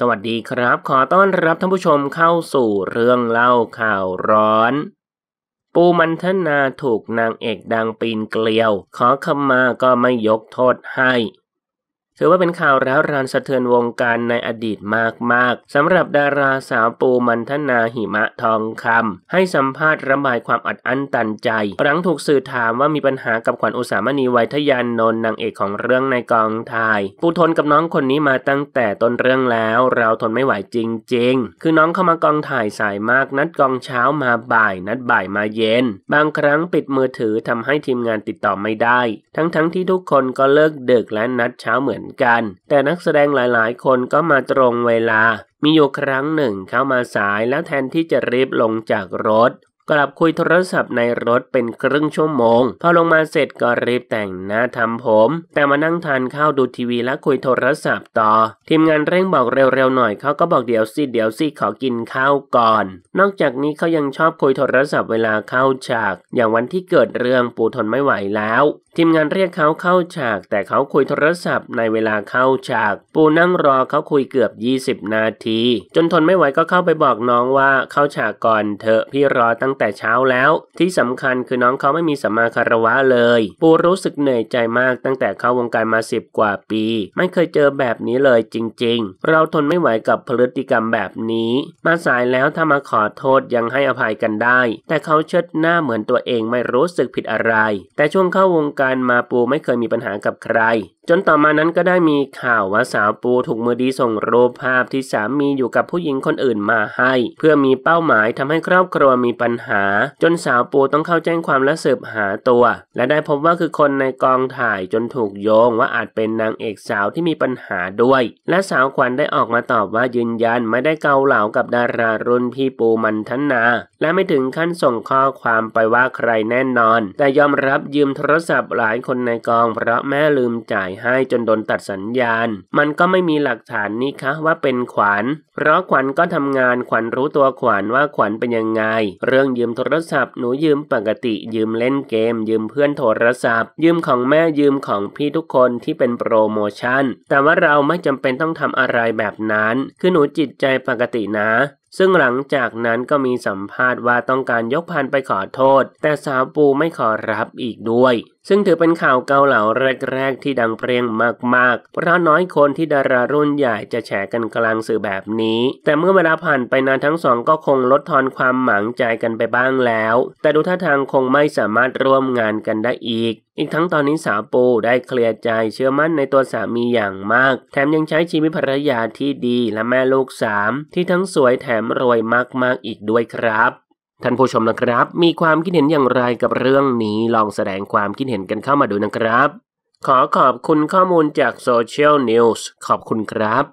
สวัสดีครับ ขอต้อนรับท่านผู้ชมเข้าสู่เรื่องเล่าข่าวร้อน ปูมันธนาถูกนางเอกดังปีนเกลียว ขอขมาก็ไม่ยกโทษให้ถือว่าเป็นข่าวร้าวรานสะเทือนวงการในอดีตมาก ๆสำหรับดาราสาวปูมันธนาหิมะทองคำให้สัมภาษณ์ระบายความอัดอั้นตันใจหลังถูกสื่อถามว่ามีปัญหากับขวัญอุสามณีไวทยานนนนางเอกของเรื่องในกองถ่าย ปูทนกับน้องคนนี้มาตั้งแต่ต้นเรื่องแล้วเราทนไม่ไหวจริง ๆ คือน้องเข้ามากองถ่ายสายมากนัดกองเช้ามาบ่ายนัดบ่ายมาเย็น บางครั้งปิดมือถือทำให้ทีมงานติดต่อไม่ได้ ทั้งๆทที่ทุกคนก็เลิกดึกและนัดเช้าเหมือนกันแต่นักแสดงหลายๆ คนก็มาตรงเวลา มีอยู่ครั้งหนึ่งเข้ามาสายแล้วแทนที่จะรีบลงจากรถกลับคุยโทรศัพท์ในรถเป็นครึ่งชั่วโมงพอลงมาเสร็จก็รีบแต่งหน้าทำผม แต่มานั่งทานข้าวดูทีวีและคุยโทรศัพท์ ต่อ ทีมงานเร่งบอกเร็วๆหน่อยเขาก็บอกเดี๋ยวสิเดี๋ยวสิขอกินข้าวก่อน นอกจากนี้เขายังชอบคุยโทรศัพท์เวลาเข้าฉาก อย่างวันที่เกิดเรื่องปู่ทนไม่ไหวแล้ว ทีมงานเรียกเขาเข้าฉาก แต่เขาคุยโทรศัพท์ในเวลาเข้าฉาก ปูนั่งรอเขาคุยเกือบ 20 นาที จนทนไม่ไหวก็เข้าไปบอกน้องว่าเข้าฉากก่อนเถอะพี่รอตั้งแต่เช้าแล้วที่สำคัญคือน้องเขาไม่มีสัมมาคารวะเลย ปูรู้สึกเหนื่อยใจมาก ตั้งแต่เข้าวงการมาสิบกว่าปี ไม่เคยเจอแบบนี้เลยจริง ๆ เราทนไม่ไหวกับพฤติกรรมแบบนี้ มาสายแล้วถ้ามาขอโทษยังให้อภัยกันได้ แต่เขาเชิดหน้าเหมือนตัวเองไม่รู้สึกผิดอะไร แต่ช่วงเข้าวงการมาปูไม่เคยมีปัญหากับใครจนต่อมานั้นก็ได้มีข่าวว่าสาวปูถูกมือดีส่งรูปภาพที่สามีอยู่กับผู้หญิงคนอื่นมาให้ เพื่อมีเป้าหมายทำให้ครอบครัวมีปัญหา จนสาวปูต้องเข้าแจ้งความและสืบหาตัว และได้พบว่าคือคนในกองถ่ายจนถูกโยงว่าอาจเป็นนางเอกสาวที่มีปัญหาด้วย และสาวขวัญได้ออกมาตอบว่ายืนยันไม่ได้เกาเหลากับดารารุ่นพี่ปูมันทนาและไม่ถึงขั้นส่งข้อความไปว่าใครแน่นอน แต่ยอมรับยืมโทรศัพท์หลายคนในกอง เพราะแม่ลืมจ่ายให้จนโดนตัดสัญญาณ มันก็ไม่มีหลักฐานนี่คะว่าเป็นขวัญเพราะขวัญก็ทำงานขวัญรู้ตัวขวัญว่าขวัญเป็นยังไง เรื่องยืมโทรศัพท์หนูยืมปกติ ยืมเล่นเกม ยืมเพื่อนโทรศัพท์ ยืมของแม่ยืมของพี่ทุกคนที่เป็นโปรโมชั่น แต่ว่าเราไม่จำเป็นต้องทำอะไรแบบนั้น คือหนูจิตใจปกตินะซึ่งหลังจากนั้นก็มีสัมภาษณ์ว่าต้องการยกพันไปขอโทษ แต่สาวปูไม่ขอรับอีกด้วย ซึ่งถือเป็นข่าวเกาเหลาแรกๆ ที่ดังเปรียงมากๆ เพราะน้อยคนที่ดารารุ่นใหญ่จะแฉกันกลางสื่อแบบนี้ แต่เมื่อเวลาผ่านไปนานทั้งสองก็คงลดทอนความหมางใจกันไปบ้างแล้ว แต่ดูท่าทางคงไม่สามารถร่วมงานกันได้อีกอีกทั้งตอนนี้สาวปูได้เคลียร์ใจเชื่อมั่นในตัวสามีอย่างมาก แถมยังใช้ชีวิตภรรยาที่ดีและแม่ลูกสามที่ทั้งสวยแถมรวยมาก ๆ อีกด้วยครับ ท่านผู้ชมนะครับ มีความคิดเห็นอย่างไรกับเรื่องนี้ลองแสดงความคิดเห็นกันเข้ามาดูนะครับ ขอขอบคุณข้อมูลจากโซเชียลนิวส์ขอบคุณครับ